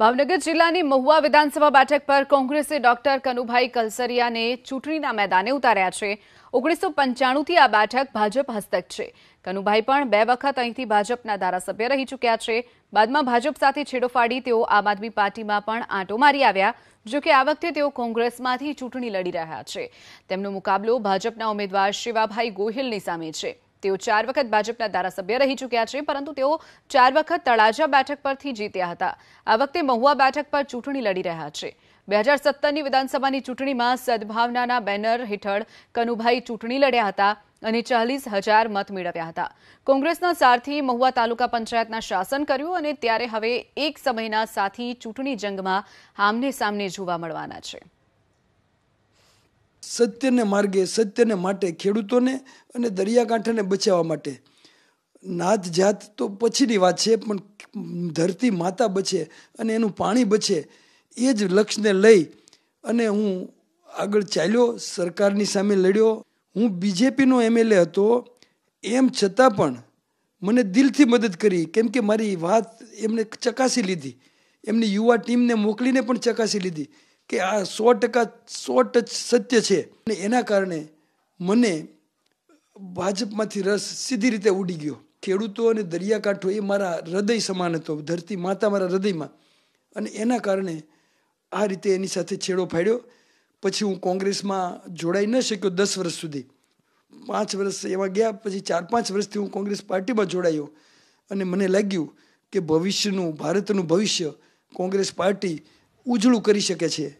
ભાવનગર જિલ્લાની મહુવા વિધાનસભા બેઠક પર કોંગ્રેસે ડોક્ટર કનુભાઈ કલસરિયાને ચૂંટણીના મેદાને ઉતાર્યા છે ઓગણીસો પંચાણુંથી આ બેઠક ભાજપ હસ્તક છે કનુભાઈ પણ બે વખત અહીંથી ભાજપના ધારાસભ્ય રહી ચૂક્યા છે બાદમાં ભાજપ સાથે છેડોફાડી તેઓ આમ આદમી પાર્ટીમાં પણ આંટો મારી આવ્યા જોકે આ વખતે તેઓ કોંગ્રેસમાંથી ચૂંટણી લડી રહ્યા છે તેમનો મુકાબલો ભાજપના ઉમેદવાર શિવાભાઈ ગોહિલની સામે છે તેઓ ચાર વખત ભાજપના ધારાસભ્ય રહી ચૂક્યા છે પરંતુ તેઓ ચાર વખત તળાજા બેઠક પરથી જીત્યા હતા આ વખતે મહુવા બેઠક પર ચૂંટણી લડી રહ્યા છે બે હજાર સત્તરની વિધાનસભાની ચૂંટણીમાં સદભાવનાના બેનર હેઠળ કનુભાઈ ચૂંટણી લડ્યા હતા અને ચાલીસ હજાર મત મેળવ્યા હતા કોંગ્રેસના સારથી મહુવા તાલુકા પંચાયતના શાસન કર્યું અને ત્યારે હવે એક સમયના સાથી ચૂંટણી જંગમાં આમને સામને જોવા મળવાના છે સત્યને માર્ગે સત્યને માટે ખેડૂતોને અને દરિયાકાંઠાને બચાવવા માટે નાત જાત તો પછીની વાત છે પણ ધરતી માતા બચે અને એનું પાણી બચે એ જ લક્ષ્યને લઈ અને હું આગળ ચાલ્યો સરકારની સામે લડ્યો હું બીજેપીનો એમએલએ હતો એમ છતાં પણ મને દિલથી મદદ કરી કેમ કે મારી વાત એમણે ચકાસી લીધી એમની યુવા ટીમને મોકલીને પણ ચકાસી લીધી કે આ સો ટકા સો ટચ સત્ય છે અને એના કારણે મને ભાજપમાંથી રસ સીધી રીતે ઉડી ગયો ખેડૂતો અને દરિયાકાંઠો એ મારા હૃદય સમાન હતો ધરતી માતા મારા હૃદયમાં અને એના કારણે આ રીતે એની સાથે છેડો ફાડ્યો પછી હું કોંગ્રેસમાં જોડાઈ ન શક્યો દસ વર્ષ સુધી પાંચ વર્ષ એવા ગયા પછી ચાર પાંચ વર્ષથી હું કોંગ્રેસ પાર્ટીમાં જોડાયો અને મને લાગ્યું કે ભવિષ્યનું ભારતનું ભવિષ્ય કોંગ્રેસ પાર્ટી ઉજળું કરી શકે છે